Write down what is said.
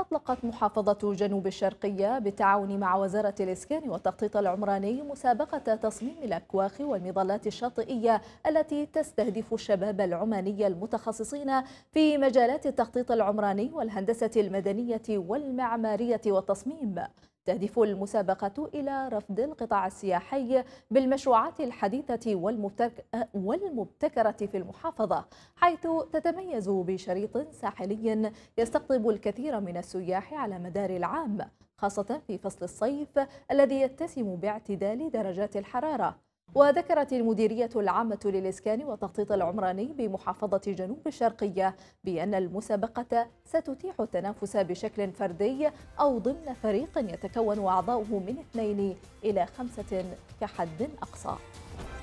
أطلقت محافظة جنوب الشرقية بالتعاون مع وزارة الإسكان والتخطيط العمراني مسابقة تصميم الأكواخ والمظلات الشاطئية التي تستهدف الشباب العماني المتخصصين في مجالات التخطيط العمراني والهندسة المدنية والمعمارية والتصميم تهدف المسابقة إلى رفض القطاع السياحي بالمشروعات الحديثة والمبتكرة في المحافظة حيث تتميز بشريط ساحلي يستقطب الكثير من السياح على مدار العام خاصة في فصل الصيف الذي يتسم باعتدال درجات الحرارة وذكرت المديرية العامة للإسكان والتخطيط العمراني بمحافظة جنوب الشرقية بأن المسابقة ستتيح التنافس بشكل فردي أو ضمن فريق يتكون أعضاؤه من اثنين إلى خمسة كحد أقصى